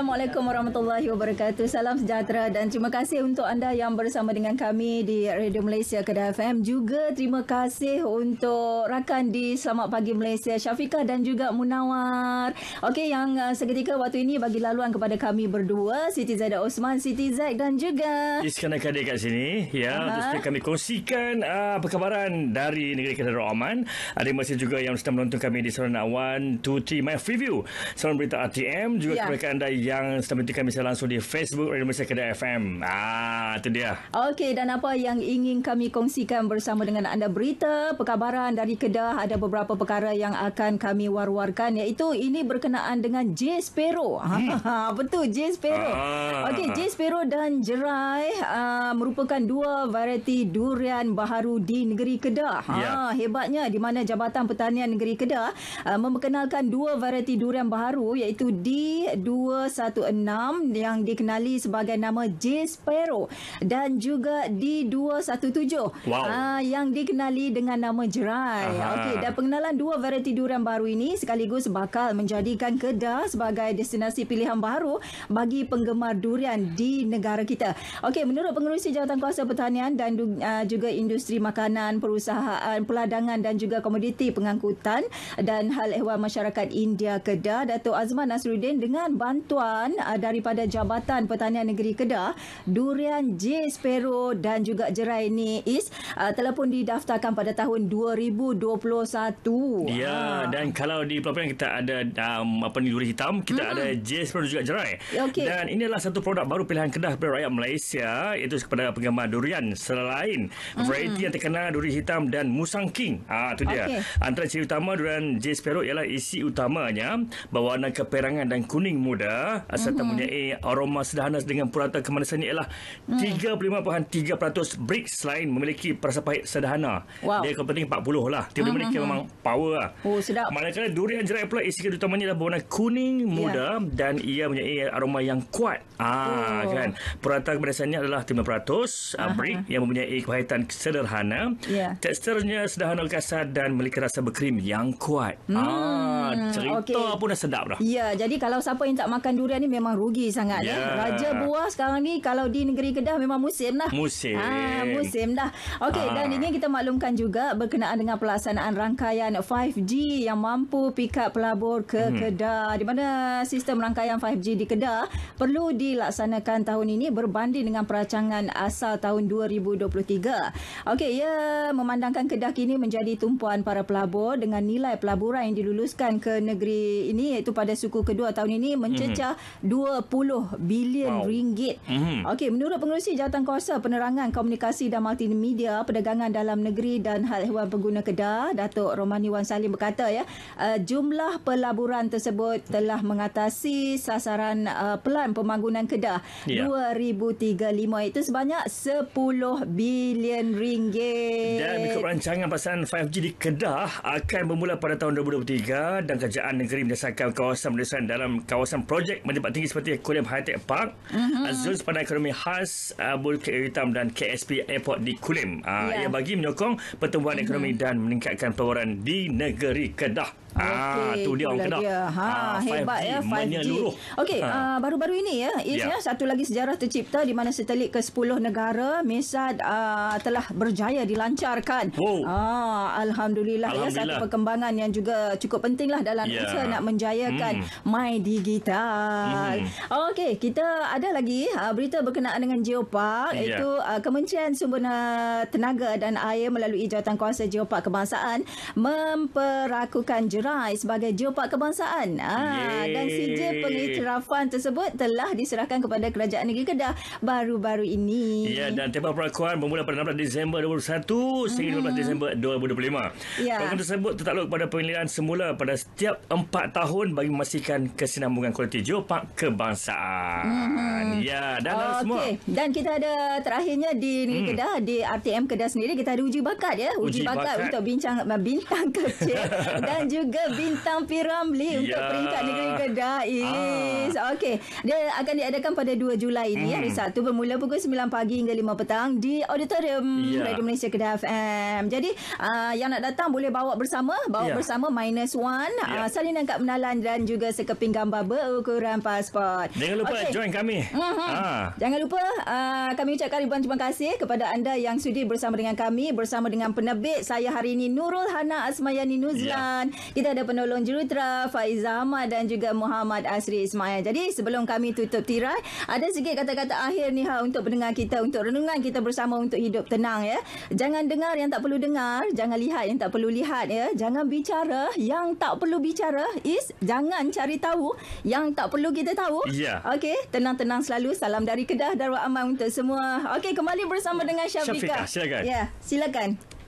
Assalamualaikum warahmatullahi wabarakatuh. Salam sejahtera dan terima kasih untuk anda yang bersama dengan kami di Radio Malaysia Kedah FM. Juga terima kasih untuk rakan di Selamat Pagi Malaysia Syafika dan juga Munawar. Okey yang uh, seketika waktu ini bagi laluan kepada kami berdua Siti Zaida Osman, Siti Zaid dan juga Iskandar Kadir kat sini. Ya, uh-huh. terus kami kongsikan uh, perkabaran dari negeri Kedah Rahman. Ada masih juga yang sedang menonton kami di Seronok 1 2 3 My Preview. Seronok berita RTM juga yeah. kepada anda yang sambutkan kami saya langsung di Facebook Radio Malaysia Kedah FM. Ah, itu dia. Okey, dan apa yang ingin kami kongsikan bersama dengan anda berita, perkabaran dari Kedah ada beberapa perkara yang akan kami war-warkan iaitu ini berkenaan dengan J. Sparrow. Hmm. Ah, betul, J. Sparrow. Ah. Okey, J. Sparrow dan Jerai uh, merupakan dua variety durian baharu di negeri Kedah. Ha, hebatnya di mana Jabatan Pertanian Negeri Kedah uh, memperkenalkan dua variety durian baharu iaitu D21 216 yang dikenali sebagai nama J Sparrow dan juga D217 wow. uh, yang dikenali dengan nama Jerai. Okey, dan pengenalan dua variety durian baru ini sekaligus bakal menjadikan Kedah sebagai destinasi pilihan baru bagi penggemar durian di negara kita. Okey, menurut pengerusi Jawatankuasa Pertanian dan uh, juga industri makanan, perusahaan, peladangan dan juga komoditi pengangkutan dan hal ehwal masyarakat India Kedah, Datuk Azman Nasruddin dengan bantuan Jabatan uh, daripada Jabatan Pertanian Negeri Kedah, durian J. Spero dan juga jerai ni is uh, telah pun didaftarkan pada tahun 2021. Ya, ha. dan kalau di Pulau Pinang kita ada um, apa ni durian hitam, kita hmm. ada J. Spero juga jerai. Okay. Dan inilah satu produk baru pilihan Kedah kepada rakyat Malaysia iaitu kepada penggemar durian selain hmm. variety yang terkenal durian hitam dan Musang King. Ah tu dia. Okay. Antara ciri utama durian J. Spero ialah isi utamanya berwarna keperangan dan kuning muda asal mm-hmm. mempunyai aroma sederhana dengan purata kemanisannya ialah mm. 35.3% brick selain memiliki perasa pahit sederhana. Wow. Dia kepenting 40 lah. 35 mm-hmm. ni memang hmm. power lah. Oh, sedap. Manakala durian jerai pula isi utamanya adalah berwarna kuning ya. muda dan ia mempunyai aroma yang kuat. Ah, oh. kan. Purata kemanisannya adalah 5% uh-huh. Ah, brick yang mempunyai kepahitan sederhana. Yeah. Teksturnya sederhana kasar dan memiliki rasa berkrim yang kuat. Mm. Ah, hmm, cerita okay. pun dah sedap dah. Ya, yeah, jadi kalau siapa yang tak makan durian ni memang rugi sangat yeah. eh. Ya. Raja buah sekarang ni kalau di negeri Kedah memang musim lah. Musim. Ha, musim dah. Okey ha. dan ini kita maklumkan juga berkenaan dengan pelaksanaan rangkaian 5G yang mampu pick up pelabur ke hmm. Kedah. Di mana sistem rangkaian 5G di Kedah perlu dilaksanakan tahun ini berbanding dengan perancangan asal tahun 2023. Okey ya memandangkan Kedah kini menjadi tumpuan para pelabur dengan nilai pelaburan yang diluluskan ke negeri ini iaitu pada suku kedua tahun ini mencecah hmm sebesar 20 bilion wow. ringgit. Mm-hmm. Okey, menurut pengerusi jawatan kuasa penerangan komunikasi dan multimedia perdagangan dalam negeri dan hal ehwal pengguna kedah, Datuk Romani Wan Salim berkata ya, uh, jumlah pelaburan tersebut telah mengatasi sasaran uh, pelan pembangunan kedah yeah. 2035 itu sebanyak 10 bilion ringgit. Dan mengikut rancangan pasaran 5G di Kedah akan bermula pada tahun 2023 dan kerajaan negeri mendesakkan kawasan pedesaan dalam kawasan projek menempat tinggi seperti Kulim High Tech Park, uh-huh. Mhm. zon sepanjang ekonomi khas Abul uh, Khair Hitam dan KSP Airport di Kulim. Uh, yeah. Ia bagi menyokong pertumbuhan uh-huh. ekonomi dan meningkatkan pengeluaran di negeri Kedah. Okay, ah, tu dia orang kenal. Dia. Ha, ah, hebat ya 5G. Okey, ha. uh, baru-baru ini ya, Is, yeah. ya, satu lagi sejarah tercipta di mana satelit ke-10 negara mesad uh, telah berjaya dilancarkan. Oh. Ah, alhamdulillah, alhamdulillah ya, satu perkembangan yang juga cukup pentinglah dalam yeah. usaha nak menjayakan hmm. My Digital. Hmm. Okey, kita ada lagi uh, berita berkenaan dengan Geopark yeah. iaitu uh, Kementerian Sumber Tenaga dan Air melalui jawatankuasa Geopark Kebangsaan memperakukan jerat Brunei sebagai geopark kebangsaan. Ah, dan sijil pengiktirafan tersebut telah diserahkan kepada Kerajaan Negeri Kedah baru-baru ini. Ya, dan tempoh perakuan bermula pada 16 Disember 2021 sehingga hmm. 12 Disember 2025. Ya. Program tersebut tertakluk kepada pemilihan semula pada setiap 4 tahun bagi memastikan kesinambungan kualiti geopark kebangsaan. Hmm. Ya, dan oh, semua. Okay. Dan kita ada terakhirnya di Negeri hmm. Kedah, di RTM Kedah sendiri, kita ada uji bakat ya. Uji, uji bakat, bakat untuk bincang bintang kecil dan juga juga bintang Piramli ya. untuk peringkat negeri Kedah. Ah. Is. Ah. Okey. Dia akan diadakan pada 2 Julai ini hmm. hari Sabtu bermula pukul 9 pagi hingga 5 petang di auditorium ya. Radio Malaysia Kedah FM. Jadi uh, yang nak datang boleh bawa bersama, bawa ya. bersama minus one ah, ya. uh, salinan kad menalan dan juga sekeping gambar berukuran pasport. Jangan lupa okay. join kami. Uh-huh. Ah. Jangan lupa uh, kami ucapkan ribuan terima kasih kepada anda yang sudi bersama dengan kami bersama dengan penerbit saya hari ini Nurul Hana Asmayani Nuzlan. Ya. Kita ada penolong jurutera Faiz Ahmad dan juga Muhammad Asri Ismail. Jadi sebelum kami tutup tirai, ada sikit kata-kata akhir ni ha untuk pendengar kita, untuk renungan kita bersama untuk hidup tenang ya. Jangan dengar yang tak perlu dengar, jangan lihat yang tak perlu lihat ya. Jangan bicara yang tak perlu bicara is jangan cari tahu yang tak perlu kita tahu. Yeah. Okey, tenang-tenang selalu. Salam dari Kedah Darul Aman untuk semua. Okey, kembali bersama dengan Syafiqah. Syafiqah, silakan. Ya, yeah, silakan.